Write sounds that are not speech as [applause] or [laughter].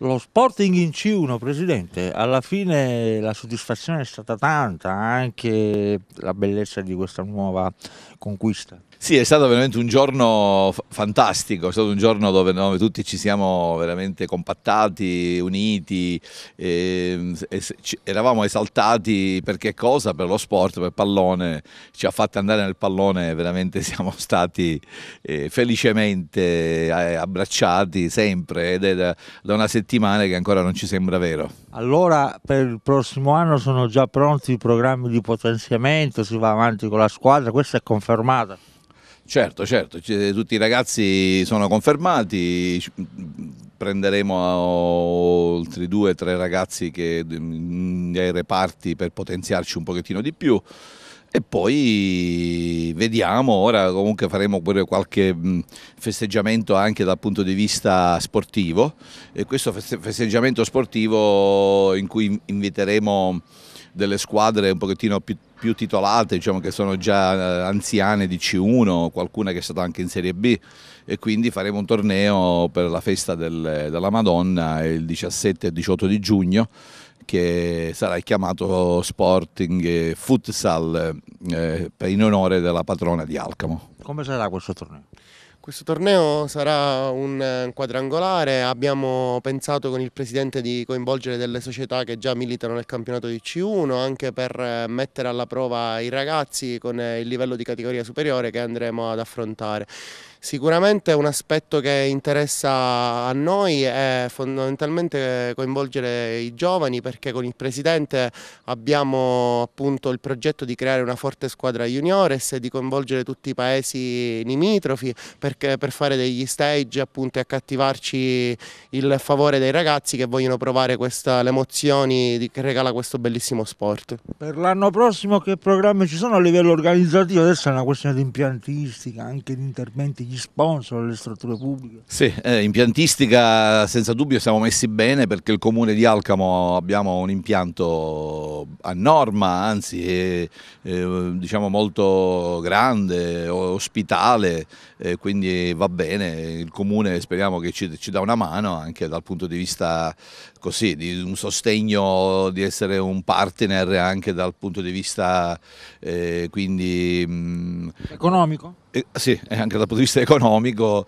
Lo Sporting in C1, Presidente, alla fine la soddisfazione è stata tanta, anche la bellezza di questa nuova conquista. Sì, è stato veramente un giorno fantastico, è stato un giorno dove noi tutti ci siamo veramente compattati, uniti, ehm, e, e, eravamo esaltati per che cosa? Per lo sport, per il pallone, ci ha fatto andare nel pallone, veramente [laughs] siamo stati eh, felicemente eh, abbracciati sempre ed è da, da una settimana che ancora non ci sembra vero. Allora per il prossimo anno sono già pronti i programmi di potenziamento, si va avanti con la squadra, questo è confermato? Certo, certo, tutti i ragazzi sono confermati, prenderemo altri due o tre ragazzi che, dai mm, reparti per potenziarci un pochettino di più e poi vediamo, ora comunque faremo pure qualche mm, festeggiamento anche dal punto di vista sportivo e questo festeggiamento sportivo in cui inviteremo delle squadre un pochettino più, più titolate, diciamo che sono già eh, anziane di C1, qualcuna che è stata anche in Serie B e quindi faremo un torneo per la festa del, della Madonna il 17 e 18 di giugno che sarà chiamato Sporting Futsal eh, in onore della patrona di Alcamo. Come sarà questo torneo? Questo torneo sarà un eh, quadrangolare, abbiamo pensato con il presidente di coinvolgere delle società che già militano nel campionato di C1 anche per eh, mettere alla prova i ragazzi con eh, il livello di categoria superiore che andremo ad affrontare. Sicuramente un aspetto che interessa a noi è fondamentalmente coinvolgere i giovani perché con il presidente abbiamo appunto il progetto di creare una forte squadra juniores e di coinvolgere tutti i paesi limitrofi perché per, fare degli stage appunto, e accattivarci il favore dei ragazzi che vogliono provare questa, le emozioni che regala questo bellissimo sport. Per l'anno prossimo che programmi ci sono a livello organizzativo? Adesso è una questione di impiantistica, anche di interventi, gli sponsor, le strutture pubbliche. Sì, eh, impiantistica senza dubbio siamo messi bene perché il comune di Alcamo abbiamo un impianto a norma, anzi è, è, diciamo molto grande, ospitale, quindi quindi va bene, il comune speriamo che ci, ci dà una mano anche dal punto di vista così, di un sostegno, di essere un partner anche dal punto di vista eh, quindi, mm, economico? Eh, sì, eh, anche dal punto di vista economico